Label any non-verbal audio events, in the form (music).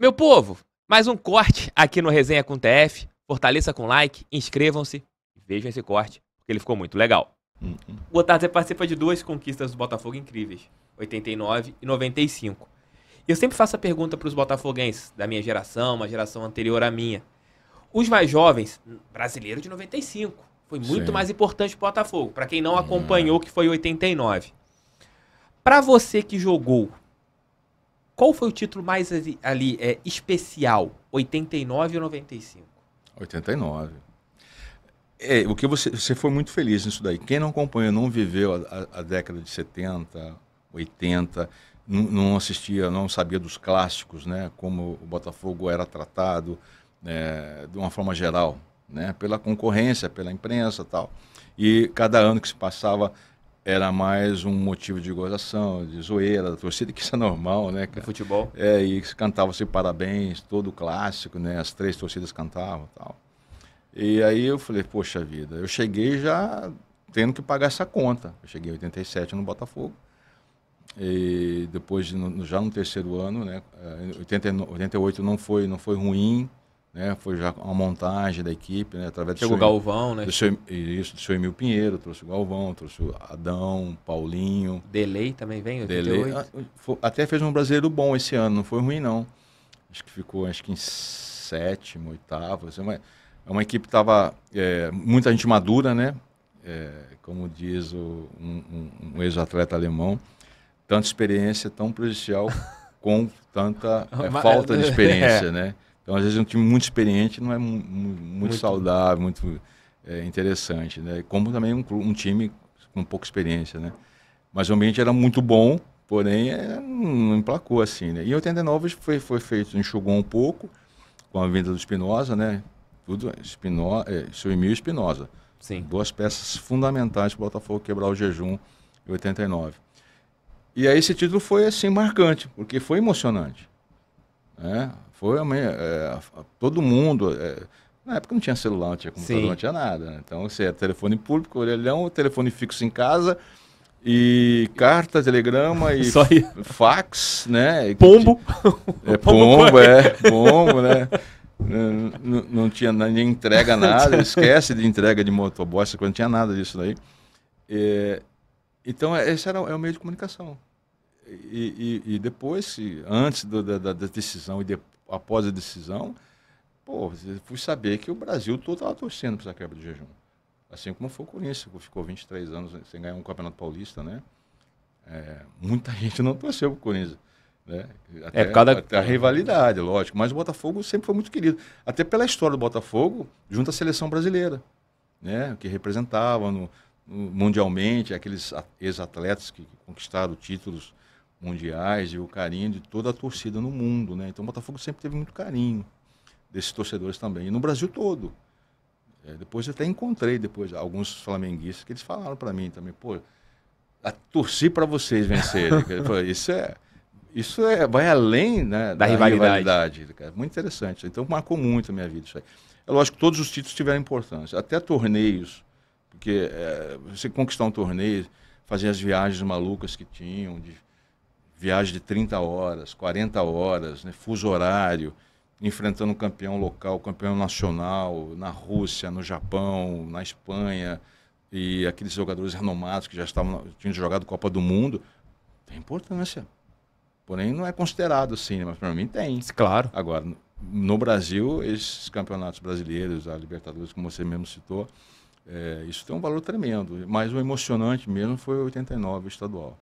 Meu povo, mais um corte aqui no Resenha com TF. Fortaleça com like, inscrevam-se vejam esse corte, porque ele ficou muito legal. Uhum. O Otávio participa de duas conquistas do Botafogo incríveis, 89 e 95. E eu sempre faço a pergunta para os botafoguenses da minha geração, uma geração anterior à minha. Os mais jovens, brasileiro de 95, foi muito Sim. mais importante o Botafogo, para quem não acompanhou que foi 89. Para você que jogou, qual foi o título mais ali é, especial, 89 ou 95? 89. É, o que você, você foi muito feliz nisso daí. Quem não acompanha não viveu a, a, a década de 70, 80, não, não assistia, não sabia dos clássicos, né? Como o Botafogo era tratado, é, de uma forma geral, né? Pela concorrência, pela imprensa, tal. E cada ano que se passava era mais um motivo de gozação, de zoeira da torcida, que isso é normal, né, cara? Do futebol. É, e cantava-se assim, parabéns, todo clássico, né? As três torcidas cantavam tal. E aí eu falei, poxa vida, eu cheguei já tendo que pagar essa conta. Eu cheguei em 87 no Botafogo. E depois, já no terceiro ano, né? 88 é, não foi, não foi ruim, né? Foi já uma montagem da equipe, né? Através Chegou do seu, Galvão, né? Do seu, isso, do seu Emil Pinheiro, trouxe o Galvão, trouxe o Adão, Paulinho. delei também vem, 88. Delay, ah, até fez um brasileiro bom esse ano, não foi ruim não. Acho que ficou acho que em sétimo, oitavo. Assim, é uma equipe que estava é, muita gente madura, né? É, como diz o, um, um, ex-atleta alemão, tanta experiência tão prejudicial (laughs) com tanta é, falta de é, experiência, é. né? Então, às vezes, um time muito experiente não é muito, muito, saudável, muito é, interessante, né? Como também um, um, time com pouca experiência, né? Mas o ambiente era muito bom, porém é, não emplacou assim, né? E em 89 foi, foi feito, enxugou um pouco com a venda do Espinosa, né? Tudo Espinosa, é, seu Emílio Espinosa. Sim. Duas peças fundamentais para o Botafogo quebrar o jejum em 89. E aí esse título foi assim marcante, porque foi emocionante. Né? Foi é, todo mundo. É, na época não tinha celular, não tinha computador, Sim. não tinha nada. Né? Então, você é telefone público, orelhão, telefone fixo em casa, e carta, telegrama e (laughs) fax, né? Pombo. (laughs) É pombo, é. Pombo, né? Não, não tinha nem entrega (laughs) nada, esquece de entrega de motoboy, não tinha nada disso daí. É, então, é, esse era, é o meio de comunicação. E, e, e depois, antes do, da, da, decisão e de, após a decisão, pô, fui saber que o Brasil todo estava torcendo para essa quebra do jejum. Assim como foi o Corinthians, que ficou 23 anos sem ganhar um Campeonato Paulista, né? É, muita (laughs) gente não torceu para o Corinthians. Né? É, até, é cada a rivalidade, lógico. Mas o Botafogo sempre foi muito querido. Até pela história do Botafogo, junto à seleção brasileira, né? que representava no, no mundialmente aqueles ex-atletas que conquistaram títulos mundiais e o carinho de toda a torcida no mundo, né? Então o Botafogo sempre teve muito carinho desses torcedores também, e no Brasil todo. É, depois até encontrei depois alguns flamenguistas que eles falaram para mim também, pô, a, torci para vocês vencerem. (laughs) falei, isso é isso é, vai além né, da, da, rivalidade. rivalidade muito interessante. Então marcou muito a minha vida isso aí. É lógico que todos os títulos tiveram importância, até torneios, porque é, você conquistar um torneio, fazer as viagens malucas que tinham, de, viagem de 30 horas, 40 horas, né? fuso horário, enfrentando um campeão local, campeão nacional, na Rússia, no Japão, na Espanha, e aqueles jogadores renomados que já estavam, tinham jogado Copa do Mundo, tem importância. Porém, não é considerado assim, né, mas para mim tem. Claro. Agora, no Brasil, esses campeonatos brasileiros, a Libertadores, como você mesmo citou, é, isso tem um valor tremendo. Mas o emocionante mesmo foi o 89 estadual.